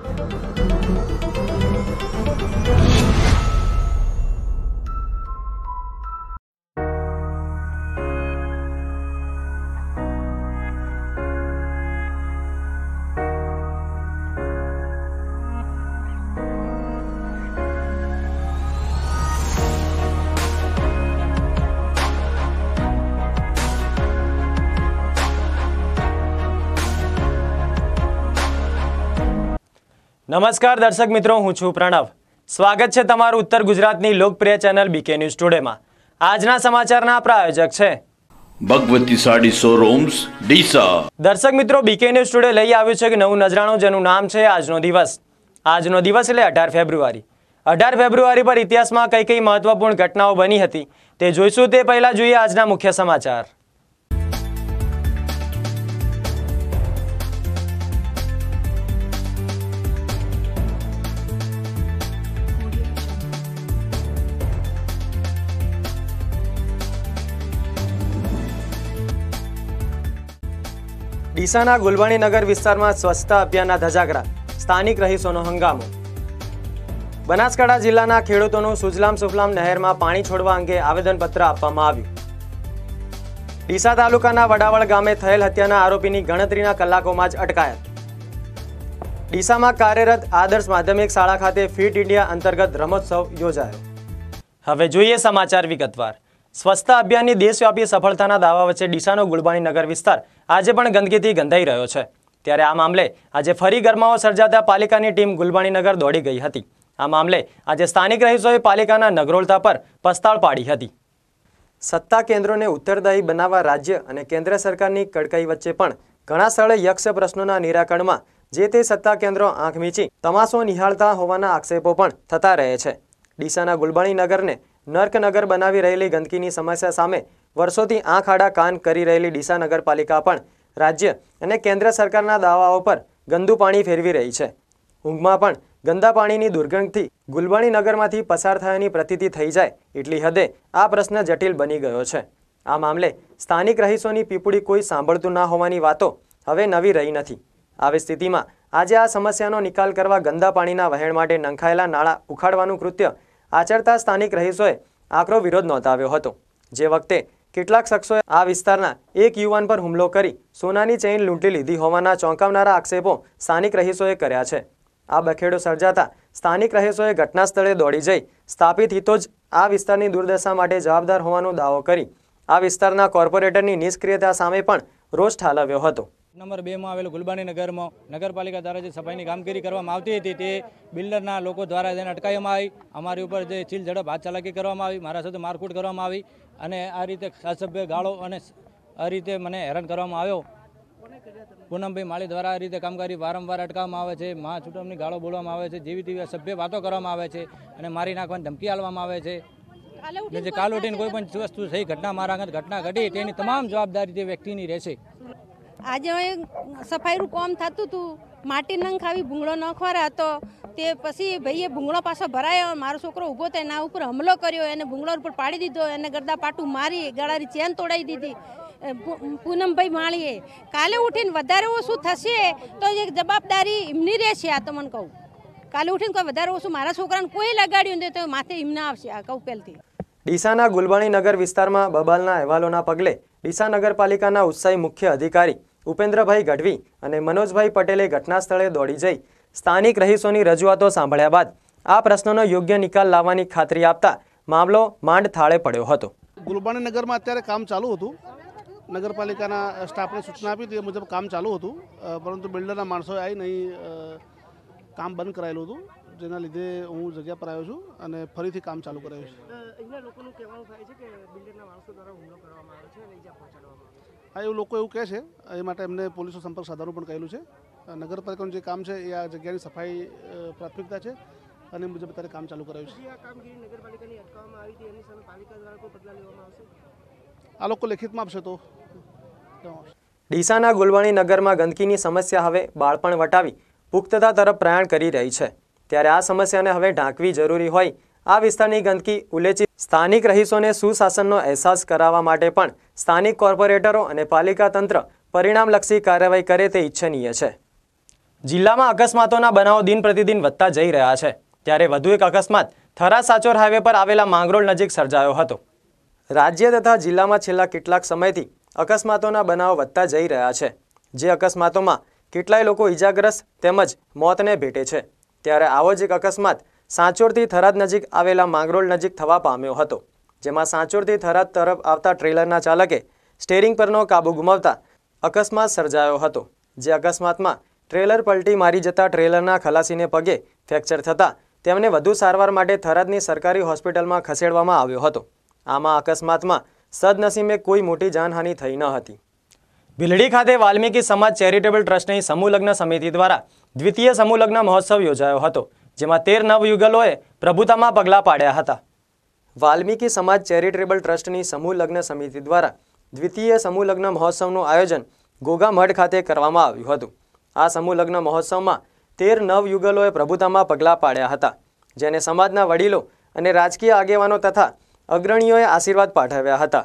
thank you નમસ્કાર દર્શક મિત્રો હું છું પ્રણવ સ્વાગત છે તમારું ઉત્તર ગુજરાતની લોકપ્રિય ચેનલ બીકે ન્યૂઝ ટુડેમાં આજના સમાચારના પ્રાયોજક છે ભગવતી સાડી રોમ્સ ડીસા દર્શક મિત્રો બીકે ન્યૂઝ ટુડે લઈ આવ્યું છે કે નવું નજરાણું જેનું નામ છે આજનો દિવસ આજનો દિવસ એટલે અઢાર ફેબ્રુઆરી અઢાર ફેબ્રુઆરી પર ઇતિહાસમાં કઈ કઈ મહત્વપૂર્ણ ઘટનાઓ બની હતી તે જોઈશું તે પહેલાં જોઈએ આજના મુખ્ય સમાચાર ડીસાના ગુલવાણીનગર વિસ્તારમાં સ્વચ્છતા અભિયાનના ધજાગરા સ્થાનિક રહીશોનો હંગામો બનાસકાંઠા જિલ્લાના ખેડૂતોનું સુજલામ સુફલામ નહેરમાં પાણી છોડવા અંગે આવેદનપત્ર આપવામાં આવ્યું ડીસા તાલુકાના વડાવળ ગામે થયેલ હત્યાના આરોપીની ગણતરીના કલાકોમાં જ અટકાયત ડીસામાં કાર્યરત આદર્શ માધ્યમિક શાળા ખાતે ફિટ ઇન્ડિયા અંતર્ગત રમોત્સવ યોજાયો હવે જોઈએ સમાચાર વિગતવાર સ્વચ્છતા અભિયાનની દેશવ્યાપી સફળતાના દાવા વચ્ચે ડીસાનો ગુલબાણીનગર વિસ્તાર આજે પણ ગંદકીથી ગંધાઈ રહ્યો છે ત્યારે આ મામલે આજે ફરી ગરમાવો સર્જાતા પાલિકાની ટીમ ગુલબાણીનગર દોડી ગઈ હતી આ મામલે આજે સ્થાનિક રહીશોએ પાલિકાના નગરોળતા પર પસ્તાળ પાડી હતી સત્તા કેન્દ્રોને ઉત્તરદાયી બનાવવા રાજ્ય અને કેન્દ્ર સરકારની કડકાઈ વચ્ચે પણ ઘણા સ્થળે યક્ષ પ્રશ્નોના નિરાકરણમાં જે તે સત્તા કેન્દ્રો આંખ મીચી તમાશો નિહાળતા હોવાના આક્ષેપો પણ થતા રહે છે ડીસાના ગુલબાણીનગરને નર્કનગર બનાવી રહેલી ગંદકીની સમસ્યા સામે વર્ષોથી આંખ આડા કાન કરી રહેલી ડીસા નગરપાલિકા પણ રાજ્ય અને કેન્દ્ર સરકારના દાવાઓ પર ગંદુ પાણી ફેરવી રહી છે ઊંઘમાં પણ ગંદા પાણીની દુર્ગંધથી ગુલબાણી નગરમાંથી પસાર થયાની પ્રતિતિ થઈ જાય એટલી હદે આ પ્રશ્ન જટિલ બની ગયો છે આ મામલે સ્થાનિક રહીશોની પીપળી કોઈ સાંભળતું ના હોવાની વાતો હવે નવી રહી નથી આવી સ્થિતિમાં આજે આ સમસ્યાનો નિકાલ કરવા ગંદા પાણીના વહેણ માટે નંખાયેલા નાળા ઉખાડવાનું કૃત્ય આચરતા સ્થાનિક રહીશોએ આકરો વિરોધ નોંધાવ્યો હતો જે વખતે કેટલાક શખ્સોએ આ વિસ્તારના એક યુવાન પર હુમલો કરી સોનાની ચેઇન લૂંટી લીધી હોવાના ચોંકાવનારા આક્ષેપો સ્થાનિક રહીશોએ કર્યા છે આ બખેડો સર્જાતા સ્થાનિક રહીશોએ ઘટના સ્થળે દોડી જઈ સ્થાપિત હિતો જ આ વિસ્તારની દુર્દશા માટે જવાબદાર હોવાનો દાવો કરી આ વિસ્તારના કોર્પોરેટરની નિષ્ક્રિયતા સામે પણ રોષ ઠાલવ્યો હતો નંબર બેમાં આવેલો ગુલબાની નગરમાં નગરપાલિકા દ્વારા જે સફાઈની કામગીરી કરવામાં આવતી હતી તે બિલ્ડરના લોકો દ્વારા તેને અટકાવવામાં આવી અમારી ઉપર જે ચીલ ઝડપ હાથ ચાલાકી કરવામાં આવી મારા સાથે મારકૂટ કરવામાં આવી અને આ રીતે સભ્ય ગાળો અને આ રીતે મને હેરાન કરવામાં આવ્યો પૂનમભાઈ માળી દ્વારા આ રીતે કામગીરી વારંવાર અટકાવવામાં આવે છે મહા ચૂંટણીની ગાળો બોલવામાં આવે છે જેવી તેવી સભ્ય વાતો કરવામાં આવે છે અને મારી નાખવાની ધમકી આપવામાં આવે છે જે કાલ ઉઠીને કોઈ પણ વસ્તુ થઈ ઘટના મારા ઘટના ઘટી તેની તમામ જવાબદારી તે વ્યક્તિની રહેશે આજે સફાઈનું કોમ થતું હતું માટી નંખ આવી ભૂંગળો નખવારા હતો તે પછી ભાઈએ ભૂંગળો પાછો ભરાયો મારો છોકરો ઊભો થયો એના ઉપર હમલો કર્યો એને ભૂંગળા ઉપર પાડી દીધો એને ગરદા પાટું મારી ગળાની ચેન તોડાવી દીધી પૂનમભાઈ માળીએ કાલે ઉઠીને વધારે ઓછું થશે તો એક જવાબદારી એમની રહેશે આ તો મને કહું કાલે ઉઠીને કોઈ વધારે ઓછું મારા છોકરાને કોઈ લગાડ્યું નહીં તો માથે એમના આવશે આ કહું પહેલથી ડીસાના ગુલબાણી નગર વિસ્તારમાં બબાલના અહેવાલોના પગલે ડીસા નગરપાલિકાના ઉત્સાહી મુખ્ય અધિકારી ઉપેન્દ્રભાઈ ગઢવી અને મનોજભાઈ પટેલે ઘટના સ્થળે દોડી જઈ સ્થાનિક રહીશોની રજૂઆતો સાંભળ્યા બાદ આ પ્રશ્નનો યોગ્ય નિકાલ લાવવાની ખાતરી આપતા મામલો માંડ થાળે પડ્યો હતો ગુલબાણી નગરમાં અત્યારે કામ ચાલુ હતું નગરપાલિકાના સ્ટાફને સૂચના આપી તે મુજબ કામ ચાલુ હતું પરંતુ બિલ્ડરના માણસો આવીને નહીં કામ બંધ કરાયેલું હતું જેના લીધે હું જગ્યા પર આવ્યો છું અને ફરીથી કામ ચાલુ કરાવ્યું છે હા એવું લોકો એવું કહે છે એ માટે એમને પોલીસનો સંપર્ક સાધવાનું પણ કહેલું છે નગરપાલિકાનું જે કામ છે એ આ જગ્યાની સફાઈ પ્રાથમિકતા છે અને મુજબ અત્યારે કામ ચાલુ કરાયું છે આ લોકો લેખિતમાં આપશે તો ડીસાના ગુલવાણી નગરમાં ગંદકીની સમસ્યા હવે બાળપણ વટાવી પુખ્તતા તરફ પ્રયાણ કરી રહી છે ત્યારે આ સમસ્યાને હવે ઢાંકવી જરૂરી હોય આ વિસ્તારની ગંદકી ઉલેચી સ્થાનિક રહીશોને સુશાસનનો અહેસાસ કરાવવા માટે પણ સ્થાનિક કોર્પોરેટરો અને પાલિકા તંત્ર પરિણામલક્ષી કાર્યવાહી કરે તે ઇચ્છનીય છે જિલ્લામાં અકસ્માતોના બનાવો દિન પ્રતિદિન વધતા જઈ રહ્યા છે ત્યારે વધુ એક અકસ્માત થરા સાચોર હાઈવે પર આવેલા માંગરોળ નજીક સર્જાયો હતો રાજ્ય તથા જિલ્લામાં છેલ્લા કેટલાક સમયથી અકસ્માતોના બનાવો વધતા જઈ રહ્યા છે જે અકસ્માતોમાં કેટલાય લોકો ઈજાગ્રસ્ત તેમજ મોતને ભેટે છે ત્યારે આવો જ એક અકસ્માત સાંચોરથી થરાદ નજીક આવેલા માંગરોળ નજીક થવા પામ્યો હતો જેમાં સાંચોરથી થરાદ તરફ આવતા ટ્રેલરના ચાલકે સ્ટેરિંગ પરનો કાબુ ગુમાવતા અકસ્માત સર્જાયો હતો જે અકસ્માતમાં ટ્રેલર પલટી મારી જતા ટ્રેલરના ખલાસીને પગે ફ્રેક્ચર થતાં તેમને વધુ સારવાર માટે થરાદની સરકારી હોસ્પિટલમાં ખસેડવામાં આવ્યો હતો આમાં અકસ્માતમાં સદનસીબે કોઈ મોટી જાનહાનિ થઈ ન હતી ભીલડી ખાતે વાલ્મીકી સમાજ ચેરિટેબલ ટ્રસ્ટની સમૂહ સમિતિ દ્વારા દ્વિતીય સમૂહ મહોત્સવ યોજાયો હતો જેમાં તેર નવયુગલોએ પ્રભુતામાં પગલાં પાડ્યા હતા વાલ્મીકી સમાજ ચેરિટેબલ ટ્રસ્ટની સમૂહ લગ્ન સમિતિ દ્વારા દ્વિતીય સમૂહ લગ્ન મહોત્સવનું આયોજન ગોગામઢ ખાતે કરવામાં આવ્યું હતું આ સમૂહ લગ્ન મહોત્સવમાં તેર નવયુગલોએ પ્રભુતામાં પગલાં પાડ્યા હતા જેને સમાજના વડીલો અને રાજકીય આગેવાનો તથા અગ્રણીઓએ આશીર્વાદ પાઠવ્યા હતા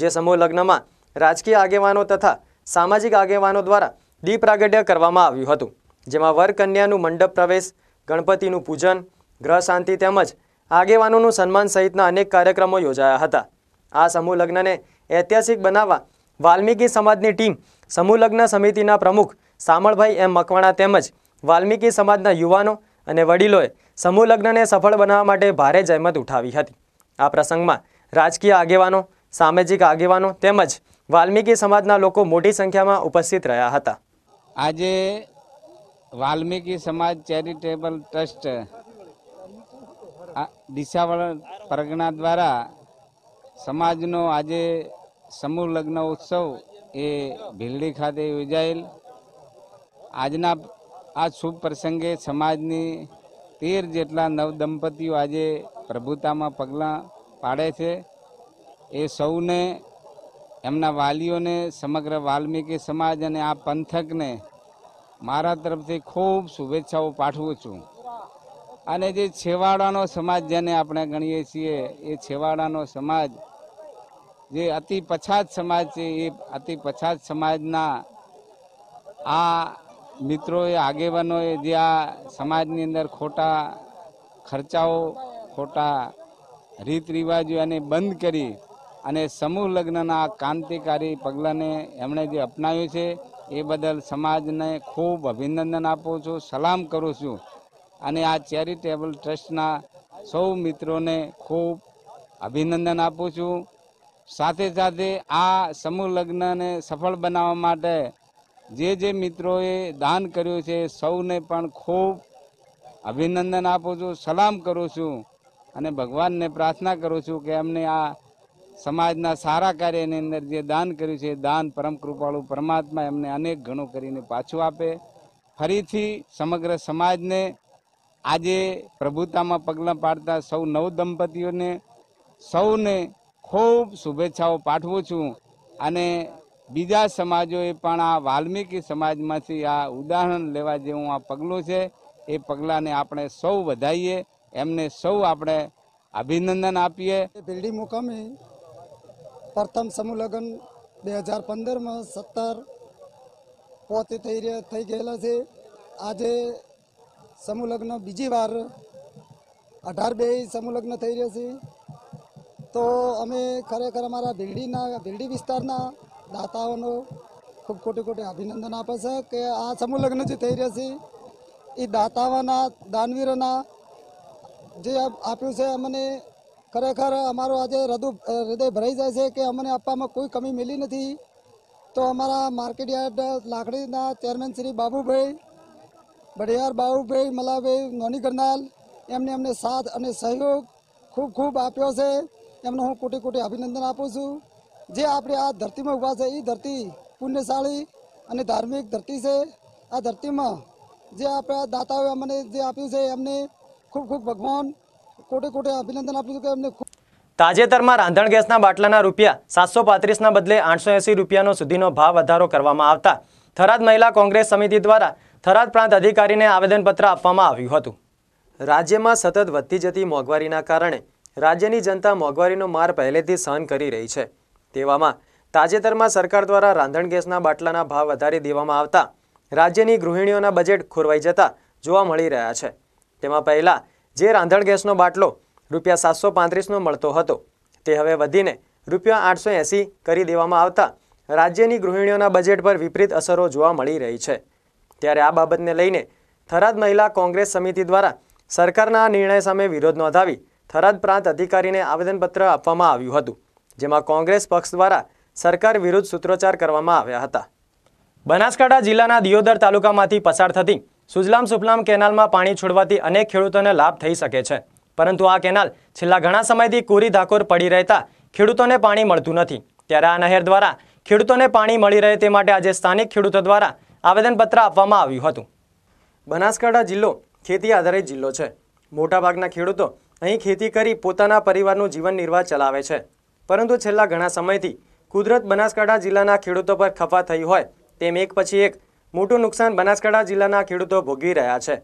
જે સમૂહ લગ્નમાં રાજકીય આગેવાનો તથા સામાજિક આગેવાનો દ્વારા દીપ પ્રાગટ્ય કરવામાં આવ્યું હતું જેમાં વરકન્યાનું મંડપ પ્રવેશ ગણપતિનું પૂજન ગ્રહ શાંતિ તેમજ આગેવાનોનું સન્માન સહિતના અનેક કાર્યક્રમો યોજાયા હતા આ સમૂહ લગ્નને ઐતિહાસિક બનાવવા વાલ્મીકી સમાજની ટીમ સમૂહ લગ્ન સમિતિના પ્રમુખ સામળભાઈ એમ મકવાણા તેમજ વાલ્મીકી સમાજના યુવાનો અને વડીલોએ સમૂહ લગ્નને સફળ બનાવવા માટે ભારે જહેમત ઉઠાવી હતી આ પ્રસંગમાં રાજકીય આગેવાનો સામાજિક આગેવાનો તેમજ વાલ્મીકી સમાજના લોકો મોટી સંખ્યામાં ઉપસ્થિત રહ્યા હતા આજે વાલ્મીકી સમાજ ચેરિટેબલ ટ્રસ્ટ દિશાવળ પ્રજ્ઞા દ્વારા સમાજનો આજે સમૂહ લગ્ન ઉત્સવ એ ભીલડી ખાતે યોજાયેલ આજના આ શુભ પ્રસંગે સમાજની તેર જેટલા નવદંપતિઓ આજે પ્રભુતામાં પગલાં પાડે છે એ સૌને એમના વાલીઓને સમગ્ર વાલ્મીકી સમાજ અને આ પંથકને મારા તરફથી ખૂબ શુભેચ્છાઓ પાઠવું છું અને જે છેવાડાનો સમાજ જેને આપણે ગણીએ છીએ એ છેવાડાનો સમાજ જે અતિ પછાત સમાજ છે એ અતિ પછાત સમાજના આ મિત્રોએ આગેવાનોએ જે આ સમાજની અંદર ખોટા ખર્ચાઓ ખોટા રીત રિવાજો એને બંધ કરી અને સમૂહ લગ્નના ક્રાંતિકારી પગલાંને એમણે જે અપનાવ્યું છે એ બદલ સમાજને ખૂબ અભિનંદન આપું છું સલામ કરું છું અને આ ચેરિટેબલ ટ્રસ્ટના સૌ મિત્રોને ખૂબ અભિનંદન આપું છું સાથે સાથે આ સમૂહ લગ્નને સફળ બનાવવા માટે જે જે મિત્રોએ દાન કર્યું છે સૌને પણ ખૂબ અભિનંદન આપું છું સલામ કરું છું અને ભગવાનને પ્રાર્થના કરું છું કે અમને આ સમાજના સારા કાર્યની અંદર જે દાન કર્યું છે એ દાન પરમ કૃપાળુ પરમાત્મા એમને અનેક ગણું કરીને પાછું આપે ફરીથી સમગ્ર સમાજને આજે પ્રભુતામાં પગલાં પાડતા સૌ નવ દંપતીઓને સૌને ખૂબ શુભેચ્છાઓ પાઠવું છું અને બીજા સમાજોએ પણ આ વાલ્મીકી સમાજમાંથી આ ઉદાહરણ લેવા જેવું આ પગલું છે એ પગલાંને આપણે સૌ વધાઈએ એમને સૌ આપણે અભિનંદન આપીએ પેઢી મુકામે પ્રથમ સમૂહ લગ્ન બે હજાર પંદરમાં સત્તર પોતે થઈ રહ્યા થઈ ગયેલા છે આજે સમૂહ લગ્ન બીજી વાર અઢાર બે સમૂહ લગ્ન થઈ રહ્યા છે તો અમે ખરેખર અમારા ભીલડીના ભીડી વિસ્તારના દાતાઓનો ખૂબ ખોટી ખોટી અભિનંદન આપે છે કે આ સમૂહ લગ્ન જે થઈ રહ્યા છે એ દાતાઓના દાનવીરોના જે આપ્યું છે અમને ખરેખર અમારો આજે હૃદય હૃદય ભરાઈ જાય છે કે અમને આપવામાં કોઈ કમી મળી નથી તો અમારા માર્કેટ યાર્ડ લાકડીના ચેરમેન શ્રી બાબુભાઈ બઢિયાર બાબુભાઈ મલાભાઈ નોની ગરનાલ એમને અમને સાથ અને સહયોગ ખૂબ ખૂબ આપ્યો છે એમને હું કોટી કોટી અભિનંદન આપું છું જે આપણે આ ધરતીમાં ઊભા છે એ ધરતી પુણ્યશાળી અને ધાર્મિક ધરતી છે આ ધરતીમાં જે આપણા દાતાઓએ અમને જે આપ્યું છે એમને ખૂબ ખૂબ ભગવાન તાજેતરમાં રાંધણ ગેસના બાટલાના રૂપિયા સાતસો પાંત્રીસના બદલે આઠસો એંસી રૂપિયાનો સુધીનો ભાવ વધારો કરવામાં આવતા થરાદ મહિલા કોંગ્રેસ સમિતિ દ્વારા થરાદ પ્રાંત અધિકારીને આવેદનપત્ર આપવામાં આવ્યું હતું રાજ્યમાં સતત વધતી જતી મોંઘવારીના કારણે રાજ્યની જનતા મોંઘવારીનો માર પહેલેથી સહન કરી રહી છે તેવામાં તાજેતરમાં સરકાર દ્વારા રાંધણ ગેસના બાટલાના ભાવ વધારી દેવામાં આવતા રાજ્યની ગૃહિણીઓના બજેટ ખોરવાઈ જતા જોવા મળી રહ્યા છે તેમાં પહેલાં જે રાંધણ ગેસનો બાટલો રૂપિયા સાતસો પાંત્રીસનો મળતો હતો તે હવે વધીને રૂપિયા આઠસો એંસી કરી દેવામાં આવતા રાજ્યની ગૃહિણીઓના બજેટ પર વિપરીત અસરો જોવા મળી રહી છે ત્યારે આ બાબતને લઈને થરાદ મહિલા કોંગ્રેસ સમિતિ દ્વારા સરકારના આ નિર્ણય સામે વિરોધ નોંધાવી થરાદ પ્રાંત અધિકારીને આવેદનપત્ર આપવામાં આવ્યું હતું જેમાં કોંગ્રેસ પક્ષ દ્વારા સરકાર વિરુદ્ધ સૂત્રોચ્ચાર કરવામાં આવ્યા હતા બનાસકાંઠા જિલ્લાના દિયોદર તાલુકામાંથી પસાર થતી સુજલામ સુફલામ કેનાલમાં પાણી છોડવાથી અનેક ખેડૂતોને લાભ થઈ શકે છે પરંતુ આ કેનાલ છેલ્લા ઘણા સમયથી કોરી ધાકોર પડી રહેતા ખેડૂતોને પાણી મળતું નથી ત્યારે આ નહેર દ્વારા ખેડૂતોને પાણી મળી રહે તે માટે આજે સ્થાનિક ખેડૂતો દ્વારા આવેદનપત્ર આપવામાં આવ્યું હતું બનાસકાંઠા જિલ્લો ખેતી આધારિત જિલ્લો છે મોટાભાગના ખેડૂતો અહીં ખેતી કરી પોતાના પરિવારનું જીવન નિર્વાહ ચલાવે છે પરંતુ છેલ્લા ઘણા સમયથી કુદરત બનાસકાંઠા જિલ્લાના ખેડૂતો પર ખફા થઈ હોય તેમ એક પછી એક મોટું નુકસાન બનાસકાંઠા જિલ્લાના ખેડૂતો ભોગવી રહ્યા છે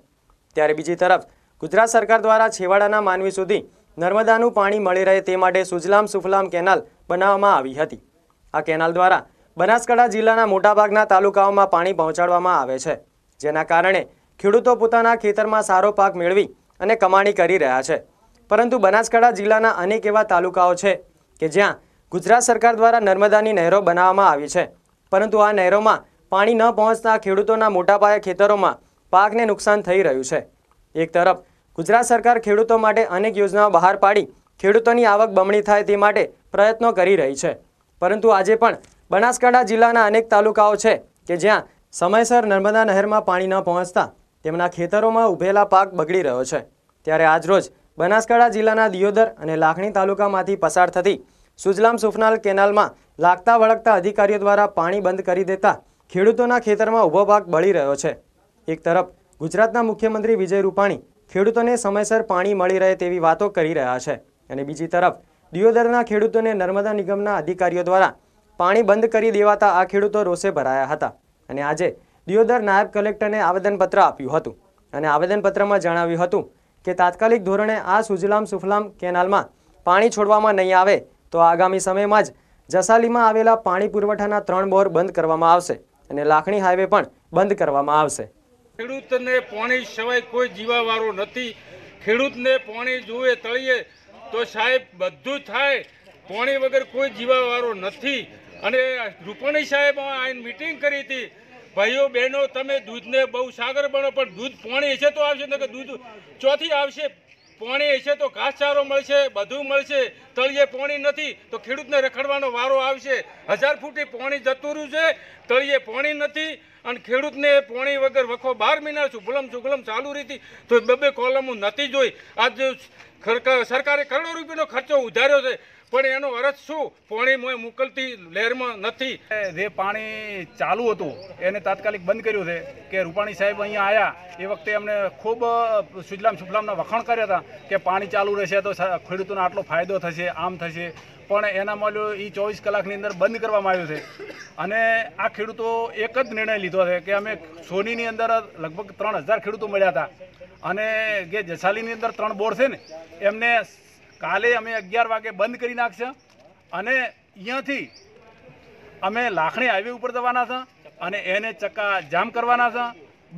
ત્યારે બીજી તરફ ગુજરાત સરકાર દ્વારા છેવાડાના માનવી સુધી નર્મદાનું પાણી મળી રહે તે માટે સુજલામ સુફલામ કેનાલ બનાવવામાં આવી હતી આ કેનાલ દ્વારા બનાસકાંઠા જિલ્લાના મોટાભાગના તાલુકાઓમાં પાણી પહોંચાડવામાં આવે છે જેના કારણે ખેડૂતો પોતાના ખેતરમાં સારો પાક મેળવી અને કમાણી કરી રહ્યા છે પરંતુ બનાસકાંઠા જિલ્લાના અનેક એવા તાલુકાઓ છે કે જ્યાં ગુજરાત સરકાર દ્વારા નર્મદાની નહેરો બનાવવામાં આવી છે પરંતુ આ નહેરોમાં પાણી ન પહોંચતા ખેડૂતોના મોટાપાયે ખેતરોમાં પાકને નુકસાન થઈ રહ્યું છે એક તરફ ગુજરાત સરકાર ખેડૂતો માટે અનેક યોજનાઓ બહાર પાડી ખેડૂતોની આવક બમણી થાય તે માટે પ્રયત્નો કરી રહી છે પરંતુ આજે પણ બનાસકાંઠા જિલ્લાના અનેક તાલુકાઓ છે કે જ્યાં સમયસર નર્મદા નહેરમાં પાણી ન પહોંચતા તેમના ખેતરોમાં ઉભેલા પાક બગડી રહ્યો છે ત્યારે આજરોજ બનાસકાંઠા જિલ્લાના દિયોદર અને લાખણી તાલુકામાંથી પસાર થતી સુજલામ સુફનાલ કેનાલમાં લાગતા વળગતા અધિકારીઓ દ્વારા પાણી બંધ કરી દેતા ખેડૂતોના ખેતરમાં ઊભો ભાગ બળી રહ્યો છે એક તરફ ગુજરાતના મુખ્યમંત્રી વિજય રૂપાણી ખેડૂતોને સમયસર પાણી મળી રહે તેવી વાતો કરી રહ્યા છે અને બીજી તરફ દિયોદરના ખેડૂતોને નર્મદા નિગમના અધિકારીઓ દ્વારા પાણી બંધ કરી દેવાતા આ ખેડૂતો રોષે ભરાયા હતા અને આજે દિયોદર નાયબ કલેક્ટરને આવેદનપત્ર આપ્યું હતું અને આવેદનપત્રમાં જણાવ્યું હતું કે તાત્કાલિક ધોરણે આ સુજલામ સુફલામ કેનાલમાં પાણી છોડવામાં નહીં આવે તો આગામી સમયમાં જ જસાલીમાં આવેલા પાણી પુરવઠાના ત્રણ બોર બંધ કરવામાં આવશે અને લાખણી હાઈવે પણ બંધ કરવામાં આવશે ખેડૂતને પાણી સિવાય કોઈ જીવાવાળો નથી ખેડૂતને પાણી જુએ તળીએ તો સાહેબ બધું થાય પાણી વગર કોઈ જીવાવાળો નથી અને રૂપાણી સાહેબ આઈને મિટિંગ કરી હતી ભાઈઓ બહેનો તમે દૂધને બહુ સાગર બનો પણ દૂધ પાણી હશે તો આવશે નહીં દૂધ ચોથી આવશે પોણી હશે તો ઘાસચારો મળશે બધું મળશે તળિયે પોણી નથી તો ખેડૂતને રખડવાનો વારો આવશે હજાર ફૂટી પોણી જતું રહ્યું છે તળિયે પોણી નથી અને ખેડૂતને પોણી વગર વખો બાર મહિના સુગલમ સુગલમ ચાલુ રહી તો બબે કોલમો નથી જોઈ આજે સરકારે કરોડો રૂપિયાનો ખર્ચો ઉધાર્યો છે પણ એનો અરજ શું પોણી મોકલતી લહેરમાં નથી જે પાણી ચાલુ હતું એને તાત્કાલિક બંધ કર્યું છે કે રૂપાણી સાહેબ અહીંયા આવ્યા એ વખતે એમને ખૂબ સુજલામ સુફલામના વખાણ કર્યા હતા કે પાણી ચાલુ રહેશે તો ખેડૂતોને આટલો ફાયદો થશે આમ થશે પણ એના મળ્યો એ ચોવીસ કલાકની અંદર બંધ કરવામાં આવ્યું છે અને આ ખેડૂતો એક જ નિર્ણય લીધો છે કે અમે સોનીની અંદર લગભગ ત્રણ હજાર ખેડૂતો મળ્યા હતા અને જે જસાલીની અંદર ત્રણ બોર્ડ છે ને એમને કાલે અમે અગિયાર વાગે બંધ કરી નાખશે અને અહીંયાથી અમે લાખણી હાઈવે ઉપર જવાના છે અને એને ચક્કા જામ કરવાના છે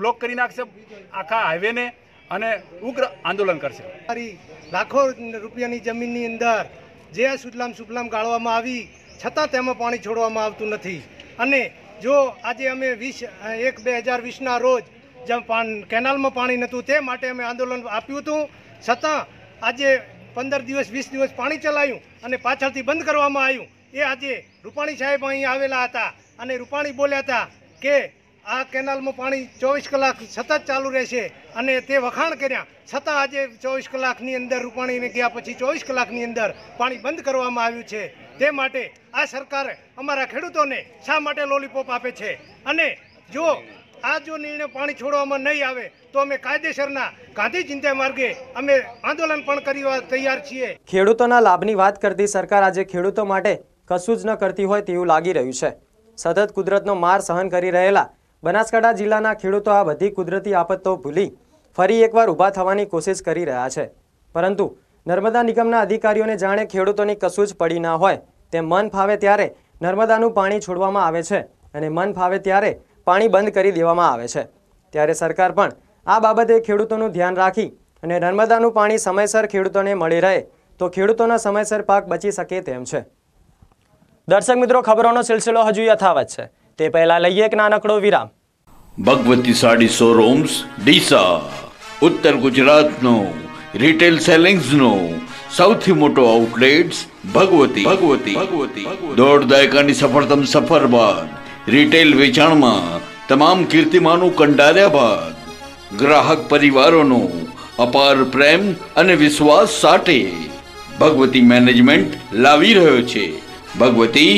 બ્લોક કરી નાખશે આખા હાઈવેને અને ઉગ્ર આંદોલન કરશે મારી લાખો રૂપિયાની જમીનની અંદર જે આ સુજલામ સુફલામ ગાળવામાં આવી છતાં તેમાં પાણી છોડવામાં આવતું નથી અને જો આજે અમે વીસ એક બે હજાર વીસના રોજ જેમ કેનાલમાં પાણી નહોતું તે માટે અમે આંદોલન આપ્યું હતું છતાં આજે પંદર દિવસ વીસ દિવસ પાણી ચલાવ્યું અને પાછળથી બંધ કરવામાં આવ્યું એ આજે રૂપાણી સાહેબ અહીં આવેલા હતા અને રૂપાણી બોલ્યા હતા કે આ કેનાલમાં પાણી ચોવીસ કલાક સતત ચાલુ રહેશે અને તે વખાણ કર્યા છતાં આજે ચોવીસ કલાકની અંદર રૂપાણીને ગયા પછી ચોવીસ કલાકની અંદર પાણી બંધ કરવામાં આવ્યું છે તે માટે આ સરકાર અમારા ખેડૂતોને શા માટે લોલીપોપ આપે છે અને જો આ જો નિર્ણય પાણી છોડવામાં નહીં આવે તો અમે કાયદેસરના ગાંધી ચિંતા માર્ગે અમે આંદોલન પણ કરવા તૈયાર છીએ ખેડૂતોના લાભની વાત કરતી સરકાર આજે ખેડૂતો માટે કશું જ ન કરતી હોય તેવું લાગી રહ્યું છે સતત કુદરતનો માર સહન કરી રહેલા બનાસકાંઠા જિલ્લાના ખેડૂતો આ બધી કુદરતી આફતો ભૂલી ફરી એકવાર ઊભા થવાની કોશિશ કરી રહ્યા છે પરંતુ નર્મદા નિગમના અધિકારીઓને જાણે ખેડૂતોની કશું જ પડી ના હોય તે મન ફાવે ત્યારે નર્મદાનું પાણી છોડવામાં આવે છે અને મન ફાવે ત્યારે પાણી બંધ કરી દેવામાં આવે છે ત્યારે સરકાર પણ આ બાબતે ખેડૂતોનું ધ્યાન રાખી અને નર્મદાનું પાણી સમયસર ખેડૂતોને મળી રહે તો ખેડૂતોના સમયસર પાક બચી શકે તેમ છે દર્શક મિત્રો ખબરોનો સિલસિલો હજુ યથાવત છે તે પહેલા લઈએ એક નાનકડો વિરામ ભગવતી સાડી શોરૂમ્સ ડીસા ઉત્તર ગુજરાતનો રિટેલ સેલિંગ્સનો સૌથી મોટો આઉટલેટ્સ ભગવતી ભગવતી ભગવતી દોઢ દાયકાની સફળતમ સફર બાદ રિટેલ વેચાણમાં તમામ કીર્તિમાનો કંડાર્યા બાદ ગ્રાહક પરિવારોનો અપાર પ્રેમ અને વિશ્વાસ સાથે ભગવતી મેનેજમેન્ટ લાવી રહ્યો છે Bhagwati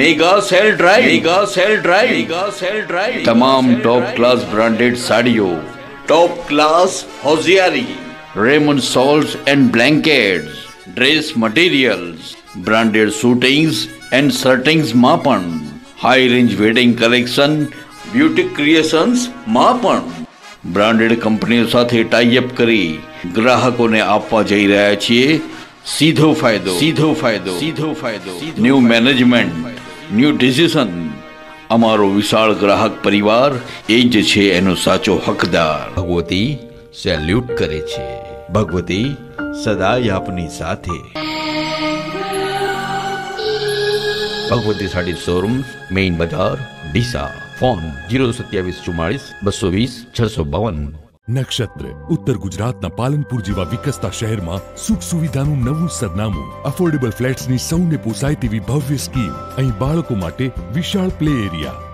mega sale drive mega sale drive mega sale drive તમામ ટોપ ક્લાસ બ્રાન્ડેડ સાડીઓ ટોપ ક્લાસ હોઝિયારી રેમન્ડ સોલ્ટ and blankets dress materials branded suitings and સર્ટિંગ્સમાં પણ high range wedding collection beauty ક્રિએશન્સમાં પણ બ્રાન્ડેડ કંપનીઓ સાથે ટાઈઅપ કરી ગ્રાહકોને આપવા જઈ રહ્યા છીએ સીધો ફાયદો સીધો ફાયદો સીધો ફાયદો ન્યૂ મેનેજમેન્ટ ન્યૂ ડિસિઝન અમારો વિશાળ ગ્રાહક પરિવાર એ જ છે એનો સાચો હકદાર ભગવતી સેલ્યુટ કરે છે ભગવતી સદાય આપની સાથે ભગવતી સાડી શોરૂમ મેઇન બજાર ડીસા ફોન જીરો સત્યાવીસ ચુમ્માળીસ બસો વીસ છસો બાવન નક્ષત્ર ઉત્તર ગુજરાતના પાલનપુર જેવા વિકસતા શહેરમાં સુખ સુવિધાનું નવું સરનામું અફોર્ડેબલ ફ્લેટ્સની સૌને પોસાય તેવી ભવ્ય સ્કીમ અહીં બાળકો માટે વિશાળ પ્લે એરિયા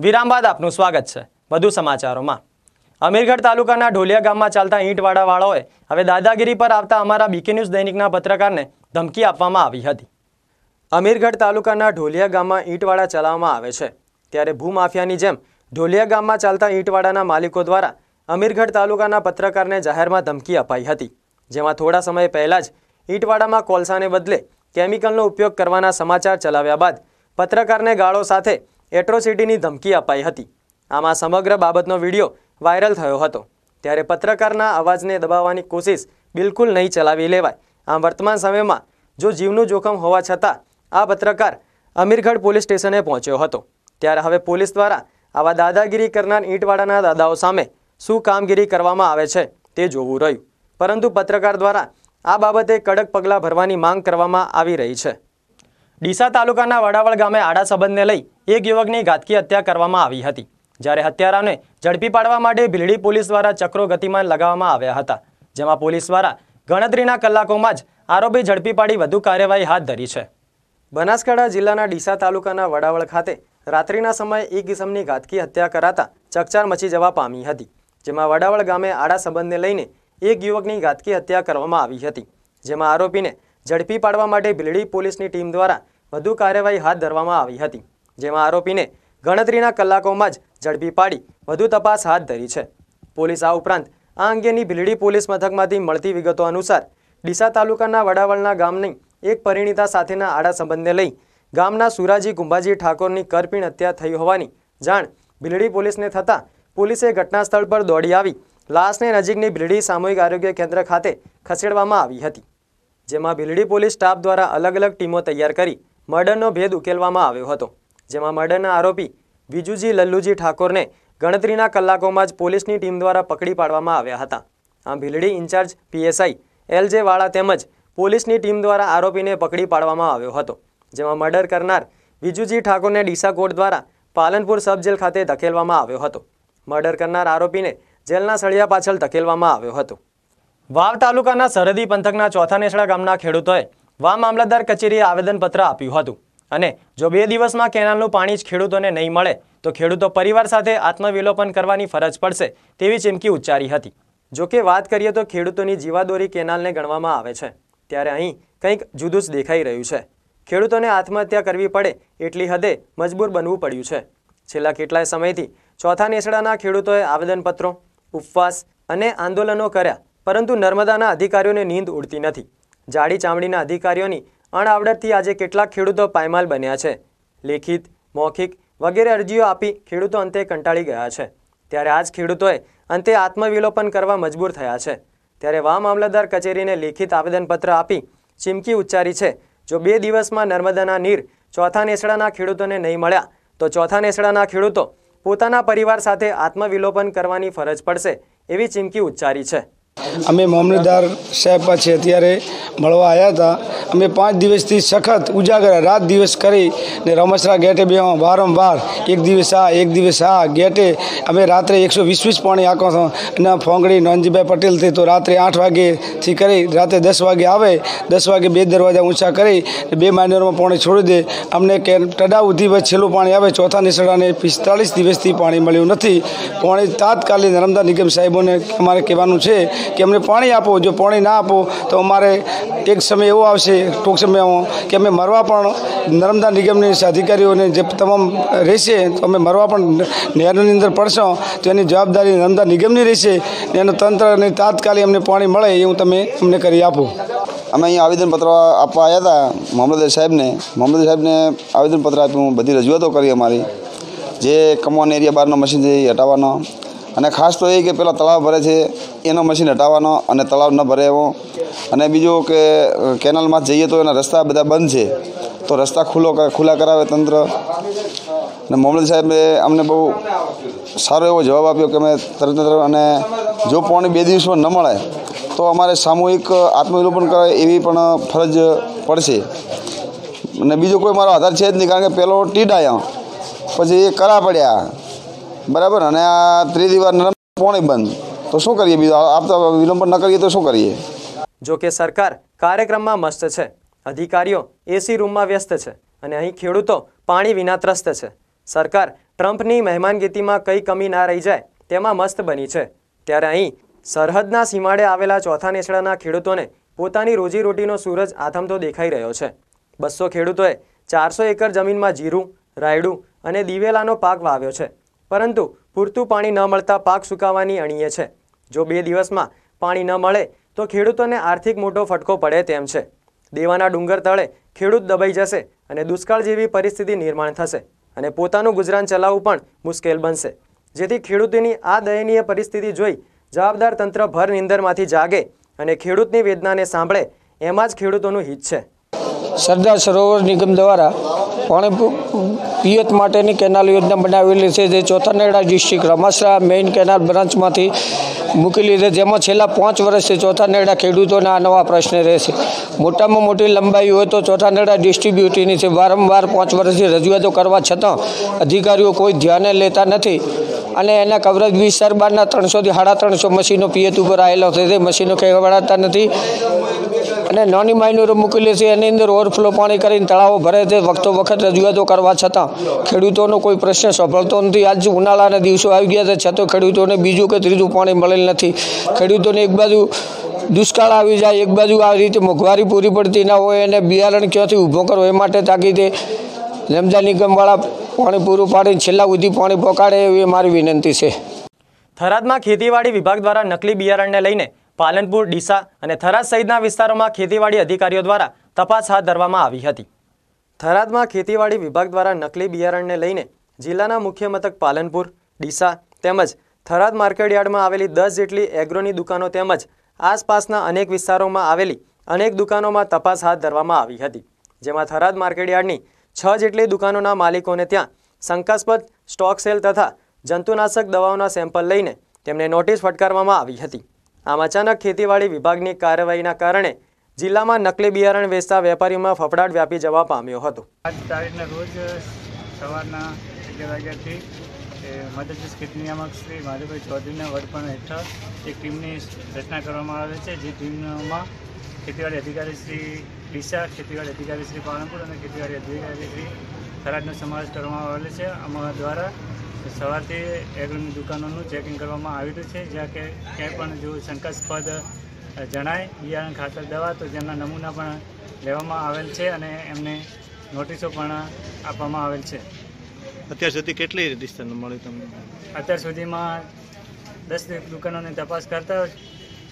વિરામ બાદ આપનું સ્વાગત છે વધુ સમાચારોમાં અમીરગઢ તાલુકાના ઢોલિયા ગામમાં ચાલતા ઈંટવાડાવાળાઓએ હવે દાદાગીરી પર આવતા અમારા બીકે ન્યૂઝ દૈનિકના પત્રકારને ધમકી આપવામાં આવી હતી અમીરગઢ તાલુકાના ઢોલિયા ગામમાં ઈંટવાડા ચલાવવામાં આવે છે ત્યારે ભૂમાફિયાની જેમ ઢોલિયા ગામમાં ચાલતા ઈંટવાડાના માલિકો દ્વારા અમીરગઢ તાલુકાના પત્રકારને જાહેરમાં ધમકી અપાઈ હતી જેમાં થોડા સમય પહેલાં જ ઈંટવાડામાં કોલસાને બદલે કેમિકલનો ઉપયોગ કરવાના સમાચાર ચલાવ્યા બાદ પત્રકારને ગાળો સાથે એટ્રોસિટીની ધમકી અપાઈ હતી આમાં સમગ્ર બાબતનો વિડીયો વાયરલ થયો હતો ત્યારે પત્રકારના અવાજને દબાવવાની કોશિશ બિલકુલ નહીં ચલાવી લેવાય આમ વર્તમાન સમયમાં જો જીવનું જોખમ હોવા છતાં આ પત્રકાર અમીરગઢ પોલીસ સ્ટેશને પહોંચ્યો હતો ત્યારે હવે પોલીસ દ્વારા આવા દાદાગીરી કરનાર ઈંટવાડાના દાદાઓ સામે શું કામગીરી કરવામાં આવે છે તે જોવું રહ્યું પરંતુ પત્રકાર દ્વારા આ બાબતે કડક પગલાં ભરવાની માંગ કરવામાં આવી રહી છે ડીસા તાલુકાના વડાવળ ગામે આડા સંબંધને લઈ એક યુવકની ઘાતકી હત્યા કરવામાં આવી હતી જ્યારે હત્યારાને ઝડપી પાડવા માટે ભીલડી પોલીસ દ્વારા ચક્રો ગતિમાન લગાવવામાં આવ્યા હતા જેમાં પોલીસ દ્વારા ગણતરીના કલાકોમાં જ આરોપી ઝડપી પાડી વધુ કાર્યવાહી હાથ ધરી છે બનાસકાંઠા જિલ્લાના ડીસા તાલુકાના વડાવળ ખાતે રાત્રિના સમયે એક કિસમની ઘાતકી હત્યા કરાતા ચકચાર મચી જવા પામી હતી જેમાં વડાવળ ગામે આડા સંબંધને લઈને એક યુવકની ઘાતકી હત્યા કરવામાં આવી હતી જેમાં આરોપીને ઝડપી પાડવા માટે ભીલડી પોલીસની ટીમ દ્વારા વધુ કાર્યવાહી હાથ ધરવામાં આવી હતી જેમાં આરોપીને ગણતરીના કલાકોમાં જ ઝડપી પાડી વધુ તપાસ હાથ ધરી છે પોલીસ આ ઉપરાંત આ અંગેની ભીલડી પોલીસ મથકમાંથી મળતી વિગતો અનુસાર ડીસા તાલુકાના વડાવળના ગામની એક પરિણીતા સાથેના આડા સંબંધને લઈ ગામના સુરાજી કુંભાજી ઠાકોરની કરપીણ હત્યા થઈ હોવાની જાણ ભીલડી પોલીસને થતાં પોલીસે ઘટના સ્થળ પર દોડી આવી લાશને નજીકની ભીલડી સામૂહિક આરોગ્ય કેન્દ્ર ખાતે ખસેડવામાં આવી હતી જેમાં ભીલડી પોલીસ સ્ટાફ દ્વારા અલગ અલગ ટીમો તૈયાર કરી મર્ડરનો ભેદ ઉકેલવામાં આવ્યો હતો જેમાં મર્ડરના આરોપી બીજુજી લલ્લુજી ઠાકોરને ગણતરીના કલાકોમાં જ પોલીસની ટીમ દ્વારા પકડી પાડવામાં આવ્યા હતા આમ ભીલડી ઇન્ચાર્જ પીએસઆઈ એલ વાળા તેમજ પોલીસની ટીમ દ્વારા આરોપીને પકડી પાડવામાં આવ્યો હતો જેમાં મર્ડર કરનાર બીજુજી ઠાકોરને ડીસા કોર્ટ દ્વારા પાલનપુર સબ જેલ ખાતે ધકેલવામાં આવ્યો હતો મર્ડર કરનાર આરોપીને જેલના સળિયા પાછળ ધકેલવામાં આવ્યો હતો વાવ તાલુકાના સરહદી પંથકના ચોથા નેસડા ગામના ખેડૂતોએ વા મામલતદાર કચેરીએ આવેદનપત્ર આપ્યું હતું અને જો બે દિવસમાં કેનાલનું પાણી જ ખેડૂતોને નહીં મળે તો ખેડૂતો પરિવાર સાથે આત્મવિલોપન કરવાની ફરજ પડશે તેવી ચીમકી ઉચ્ચારી હતી જો કે વાત કરીએ તો ખેડૂતોની જીવાદોરી કેનાલને ગણવામાં આવે છે ત્યારે અહીં કંઈક જુદું જ દેખાઈ રહ્યું છે ખેડૂતોને આત્મહત્યા કરવી પડે એટલી હદે મજબૂર બનવું પડ્યું છે છેલ્લા કેટલાય સમયથી ચોથા નેસડાના ખેડૂતોએ આવેદનપત્રો ઉપવાસ અને આંદોલનો કર્યા પરંતુ નર્મદાના અધિકારીઓને નીંદ ઉડતી નથી જાડી ચામડીના અધિકારીઓની અણઆવડતથી આજે કેટલાક ખેડૂતો પાયમાલ બન્યા છે લેખિત મૌખિક વગેરે અરજીઓ આપી ખેડૂતો અંતે કંટાળી ગયા છે ત્યારે આજ ખેડૂતોએ અંતે આત્મવિલોપન કરવા મજબૂર થયા છે ત્યારે વા મામલતદાર કચેરીને લેખિત આવેદનપત્ર આપી ચીમકી ઉચ્ચારી છે જો બે દિવસમાં નર્મદાના નીર ચોથા નેસડાના ખેડૂતોને નહીં મળ્યા તો ચોથા નેસડાના ખેડૂતો પોતાના પરિવાર સાથે આત્મવિલોપન કરવાની ફરજ પડશે એવી ચીમકી ઉચ્ચારી છે અમે મામલતદાર સાહેબ પાસે અત્યારે મળવા આવ્યા હતા અમે પાંચ દિવસથી સખત ઉજાગર રાત દિવસ કરી ને રમસરા ગેટે બે વારંવાર એક દિવસ આ એક દિવસ આ ગેટે અમે રાત્રે એકસો વીસ વીસ પાણી આંકો છો અને ફોંગડી નોનજીભાઈ પટેલથી તો રાત્રે આઠ વાગ્યેથી કરી રાત્રે દસ વાગે આવે દસ વાગે બે દરવાજા ઊંચા કરી બે માઇનરમાં પાણી છોડી દે અમને કે ટડાઉથી છેલ્લું પાણી આવે ચોથા નિસડાને પિસ્તાળીસ દિવસથી પાણી મળ્યું નથી પાણી તાત્કાલિક નર્મદા નિગમ સાહેબોને અમારે કહેવાનું છે કે અમને પાણી આપો જો પાણી ના આપો તો અમારે એક સમય એવો આવશે ટૂંક સમયમાં કે અમે મરવા પણ નર્મદા નિગમની અધિકારીઓને જે તમામ રહેશે તો અમે મરવા પણ નહેરની અંદર પડશો તો એની જવાબદારી નર્મદા નિગમની રહેશે એનું તંત્રને તાત્કાલિક અમને પાણી મળે એવું તમે અમને કરી આપો અમે અહીંયા આવેદનપત્ર આપવા આવ્યા હતા મામલતદાર સાહેબને મામલતદાર સાહેબને આવેદનપત્ર આપ્યું બધી રજૂઆતો કરી અમારી જે કમવાન એરિયા બહારનો મશીન એ હટાવવાનો અને ખાસ તો એ કે પેલા તળાવ ભરે છે એનો મશીન હટાવવાનો અને તળાવ ન ભરે એવો અને બીજું કે કેનાલમાં જઈએ તો એના રસ્તા બધા બંધ છે તો રસ્તા ખુલ્લો ખુલ્લા કરાવે તંત્ર અને મોહમ્મદ સાહેબે અમને બહુ સારો એવો જવાબ આપ્યો કે અમે તરત અને જો પાણી બે દિવસમાં ન મળે તો અમારે સામૂહિક આત્મવિલોપન કરાય એવી પણ ફરજ પડશે અને બીજો કોઈ મારો આધાર છે જ નહીં કારણ કે પહેલો ટીડ આવ્યા પછી એ કરા પડ્યા બરાબર અને આ ત્રિદિવાર નરમ પોણી બંધ તો શું કરીએ બીજું આપતા વિલંબન ન કરીએ તો શું કરીએ જો કે સરકાર કાર્યક્રમમાં મસ્ત છે અધિકારીઓ એસી રૂમમાં વ્યસ્ત છે અને અહીં ખેડૂતો પાણી વિના ત્રસ્ત છે સરકાર ટ્રમ્પની મહેમાનગીરીમાં કઈ કમી ના રહી જાય તેમાં મસ્ત બની છે ત્યારે અહીં સરહદના સીમાડે આવેલા ચોથા નેસડાના ખેડૂતોને પોતાની રોજીરોટીનો સૂરજ આથમતો દેખાઈ રહ્યો છે બસો ખેડૂતોએ ચારસો એકર જમીનમાં જીરું રાયડું અને દિવેલાનો પાક વાવ્યો છે પરંતુ પૂરતું પાણી ન મળતા પાક સુકાવાની અણીએ છે જો બે દિવસમાં પાણી ન મળે તો ખેડૂતોને આર્થિક મોટો ફટકો પડે તેમ છે દેવાના ડુંગર તળે ખેડૂત દબાઈ જશે અને દુષ્કાળ જેવી પરિસ્થિતિ નિર્માણ થશે અને પોતાનું ગુજરાન ચલાવવું પણ મુશ્કેલ બનશે જેથી ખેડૂતોની આ દયનીય પરિસ્થિતિ જોઈ જવાબદાર તંત્ર ભર નિંદરમાંથી જાગે અને ખેડૂતની વેદનાને સાંભળે એમાં જ ખેડૂતોનું હિત છે સરદાર સરોવર નિગમ દ્વારા પાણી પિયત માટેની કેનાલ યોજના બનાવેલી છે જે ચોથાનેડા ડિસ્ટ્રિક્ટ રમાસરા મેઇન કેનાલ બ્રાન્ચમાંથી મૂકેલી છે જેમાં છેલ્લા પાંચ વર્ષથી ચોથાનેડા ખેડૂતોના નવા પ્રશ્ન રહેશે મોટામાં મોટી લંબાઈ હોય તો ચોથાનેડા ડિસ્ટ્રીબ્યુટીની છે વારંવાર પાંચ વર્ષથી રજૂઆતો કરવા છતાં અધિકારીઓ કોઈ ધ્યાને લેતા નથી અને એના કવરેજ વિસ્તાર બહારના ત્રણસોથી સાડા ત્રણસો મશીનો પિયત ઉપર આવેલા છે તે મશીનો કહેવાડાતા નથી અને નાની માઇનરો મૂકેલી છે એની અંદર ઓવરફ્લો પાણી કરીને તળાવો ભરે છે વખતો વખત રજૂઆતો કરવા છતાં ખેડૂતોનો કોઈ પ્રશ્ન સફળતો નથી આજ ઉનાળાના દિવસો આવી ગયા છે છતાં ખેડૂતોને બીજું કે ત્રીજું પાણી મળેલ નથી ખેડૂતોને એક બાજુ દુષ્કાળ આવી જાય એક બાજુ આ રીતે મોંઘવારી પૂરી પડતી ના હોય અને બિયારણ ક્યાંથી ઊભો કરો એ માટે તાકીદે નર્મદા નિગમવાળા પાણી પૂરું પાડીને છેલ્લા સુધી પાણી પહોંચાડે એવી મારી વિનંતી છે થરાદમાં ખેતીવાડી વિભાગ દ્વારા નકલી બિયારણને લઈને પાલનપુર ડીસા અને થરાદ સહિતના વિસ્તારોમાં ખેતીવાડી અધિકારીઓ દ્વારા તપાસ હાથ ધરવામાં આવી હતી થરાદમાં ખેતીવાડી વિભાગ દ્વારા નકલી બિયારણને લઈને જિલ્લાના મુખ્ય મથક પાલનપુર ડીસા તેમજ થરાદ માર્કેટયાર્ડમાં આવેલી દસ જેટલી એગ્રોની દુકાનો તેમજ આસપાસના અનેક વિસ્તારોમાં આવેલી અનેક દુકાનોમાં તપાસ હાથ ધરવામાં આવી હતી જેમાં થરાદ માર્કેટયાર્ડની છ જેટલી દુકાનોના માલિકોને ત્યાં શંકાસ્પદ સ્ટોક સેલ તથા જંતુનાશક દવાઓના સેમ્પલ લઈને તેમને નોટિસ ફટકારવામાં આવી હતી આમ અચાનક ખેતીવાડી વિભાગની કાર્યવાહીના કારણે જિલ્લામાં નકલી બિયારણ વેચતા વેપારીઓમાં ફફડાટ વ્યાપી જવા પામ્યો હતો આજ તારીખના રોજ સવારના અગિયાર વાગ્યાથી મદદનીશ ખેતી નિયામક શ્રી માધુભાઈ ચૌધરીના વડપણ હેઠળ એક ટીમની રચના કરવામાં આવે છે જે ટીમમાં ખેતીવાડી અધિકારી શ્રી ડીસા ખેતીવાડી અધિકારી શ્રી પાલનપુર અને ખેતીવાડી અધિકારી શ્રી થરાદનો સમાવેશ કરવામાં આવેલો છે અમારા દ્વારા સવારથી એગ્રોની દુકાનોનું ચેકિંગ કરવામાં આવી રહ્યું છે જ્યાં કે ક્યાંય પણ જો શંકાસ્પદ જણાય બિયારણ ખાતર દવા તો જેમના નમૂના પણ લેવામાં આવેલ છે અને એમને નોટિસો પણ આપવામાં આવેલ છે અત્યાર સુધી કેટલી રજીસ્ટર મળી તમને અત્યાર સુધીમાં દસ દુકાનોની તપાસ કરતા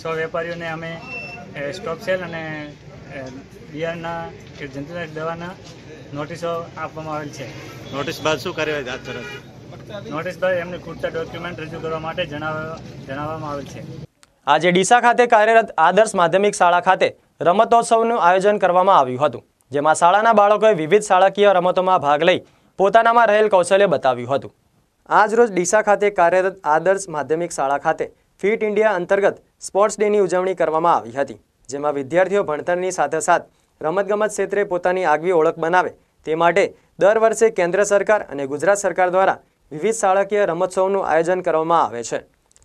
છ વેપારીઓને અમે સ્ટોપ સેલ અને બિયારણના કે જંતુનાશક દવાના નોટિસો આપવામાં આવેલ છે નોટિસ બાદ શું કાર્યવાહી હાથ ધરાશે નોટિસભાઈ એમને ખૂટતા ડોક્યુમેન્ટ રજૂ કરવા માટે જણાવવામાં આવેલ છે આજે ડીસા ખાતે કાર્યરત આદર્શ માધ્યમિક શાળા ખાતે રમતોત્સવનું આયોજન કરવામાં આવ્યું હતું જેમાં શાળાના બાળકોએ વિવિધ શાળાકીય રમતોમાં ભાગ લઈ પોતાનામાં રહેલ કૌશલ્ય બતાવ્યું હતું આજરોજ રોજ ડીસા ખાતે કાર્યરત આદર્શ માધ્યમિક શાળા ખાતે ફિટ ઇન્ડિયા અંતર્ગત સ્પોર્ટ્સ ડેની ઉજવણી કરવામાં આવી હતી જેમાં વિદ્યાર્થીઓ ભણતરની સાથોસાથ રમતગમત ક્ષેત્રે પોતાની આગવી ઓળખ બનાવે તે માટે દર વર્ષે કેન્દ્ર સરકાર અને ગુજરાત સરકાર દ્વારા વિવિધ શાળાકીય રમતોત્સવનું આયોજન કરવામાં આવે છે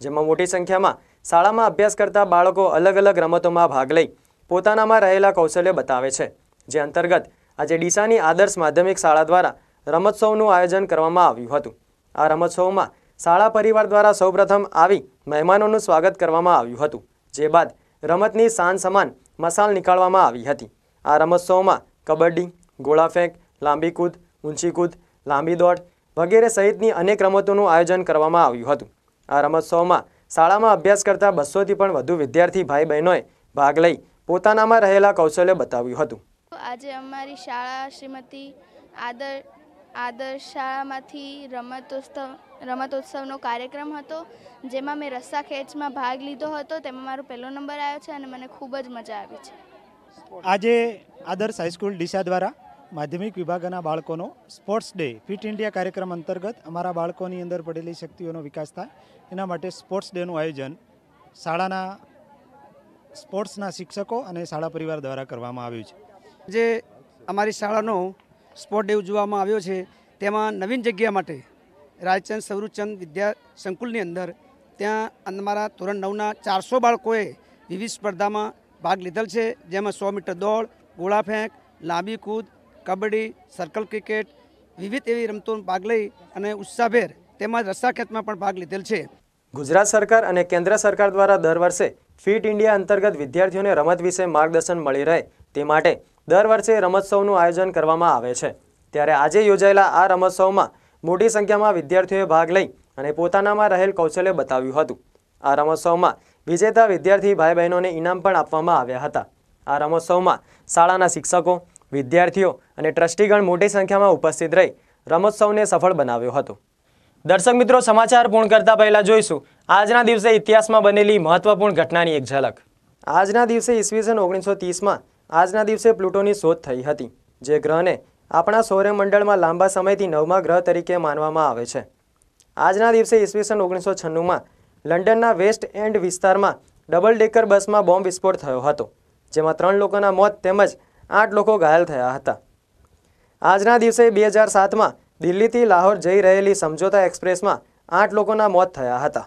જેમાં મોટી સંખ્યામાં શાળામાં અભ્યાસ કરતા બાળકો અલગ અલગ રમતોમાં ભાગ લઈ પોતાનામાં રહેલા કૌશલ્ય બતાવે છે જે અંતર્ગત આજે ડીસાની આદર્શ માધ્યમિક શાળા દ્વારા રમતોત્સવનું આયોજન કરવામાં આવ્યું હતું આ રમતોત્સવમાં શાળા પરિવાર દ્વારા સૌપ્રથમ આવી મહેમાનોનું સ્વાગત કરવામાં આવ્યું હતું જે બાદ રમતની સાન સમાન મસાલ નીકાળવામાં આવી હતી આ રમતોત્સવમાં કબડ્ડી ગોળાફેંક લાંબી કૂદ ઊંચી કૂદ લાંબી દોડ વગેરે સહિતની અનેક રમતોનું આયોજન કરવામાં આવ્યું હતું આ રમતોત્સવમાં શાળામાં અભ્યાસ કરતા બસોથી પણ વધુ વિદ્યાર્થી ભાઈ બહેનોએ ભાગ લઈ પોતાનામાં રહેલા કૌશલ્ય બતાવ્યું હતું આજે અમારી શાળા શ્રીમતી આદર આદર્શ શાળામાંથી રમતોત્સવ રમતોત્સવનો કાર્યક્રમ હતો જેમાં મેં રસ્સા ખેંચમાં ભાગ લીધો હતો તેમાં મારો પહેલો નંબર આવ્યો છે અને મને ખૂબ જ મજા આવી છે આજે આદર્શ હાઈસ્કૂલ ડીસા દ્વારા માધ્યમિક વિભાગના બાળકોનો સ્પોર્ટ્સ ડે ફિટ ઇન્ડિયા કાર્યક્રમ અંતર્ગત અમારા બાળકોની અંદર પડેલી શક્તિઓનો વિકાસ થાય એના માટે સ્પોર્ટ્સ ડેનું આયોજન શાળાના સ્પોર્ટ્સના શિક્ષકો અને શાળા પરિવાર દ્વારા કરવામાં આવ્યું છે જે અમારી શાળાનો સ્પોર્ટ ડે ઉજવવામાં આવ્યો છે તેમાં નવીન જગ્યા માટે રાજચંદ સ્વરૂપચંદ વિદ્યા સંકુલની અંદર ત્યાં અમારા ધોરણ નવના ચારસો બાળકોએ વિવિધ સ્પર્ધામાં ભાગ લીધેલ છે જેમાં સો મીટર દોડ ગોળા ફેંક લાંબી કૂદ કબડ્ડી સર્કલ ક્રિકેટ વિવિધ એવી રમતોમાં ભાગ લઈ અને ઉત્સાહભેર તેમજ રસ્સાખેતમાં પણ ભાગ લીધેલ છે ગુજરાત સરકાર અને કેન્દ્ર સરકાર દ્વારા દર વર્ષે ફિટ ઇન્ડિયા અંતર્ગત વિદ્યાર્થીઓને રમત વિશે માર્ગદર્શન મળી રહે તે માટે દર વર્ષે રમતોત્સવનું આયોજન કરવામાં આવે છે ત્યારે આજે યોજાયેલા આ રમતોત્સવમાં મોટી સંખ્યામાં વિદ્યાર્થીઓએ ભાગ લઈ અને પોતાનામાં રહેલ કૌશલ્ય બતાવ્યું હતું આ રમતોત્સવમાં વિજેતા વિદ્યાર્થી ભાઈ બહેનોને ઇનામ પણ આપવામાં આવ્યા હતા આ રમતોત્સવમાં શાળાના શિક્ષકો વિદ્યાર્થીઓ અને ટ્રસ્ટીગણ મોટી સંખ્યામાં ઉપસ્થિત રહી રમોત્સવને સફળ બનાવ્યો હતો દર્શક મિત્રો સમાચાર પૂર્ણ કરતા પહેલાં જોઈશું આજના દિવસે ઇતિહાસમાં બનેલી મહત્વપૂર્ણ ઘટનાની એક ઝલક આજના દિવસે ઈસવીસન ઓગણીસો ત્રીસમાં આજના દિવસે પ્લુટોની શોધ થઈ હતી જે ગ્રહને આપણા સૌર્યમંડળમાં લાંબા સમયથી નવમા ગ્રહ તરીકે માનવામાં આવે છે આજના દિવસે ઈસવીસન ઓગણીસો છન્નુંમાં લંડનના વેસ્ટ એન્ડ વિસ્તારમાં ડબલ ડેકર બસમાં બોમ્બ વિસ્ફોટ થયો હતો જેમાં ત્રણ લોકોના મોત તેમજ આઠ લોકો ઘાયલ થયા હતા આજના દિવસે બે હજાર સાતમાં દિલ્હીથી લાહોર જઈ રહેલી સમજોતા એક્સપ્રેસમાં આઠ લોકોના મોત થયા હતા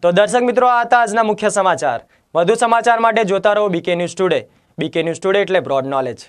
તો દર્શક મિત્રો આ હતા આજના મુખ્ય સમાચાર વધુ સમાચાર માટે જોતા રહો BK news today BK news today એટલે બ્રોડ નોલેજ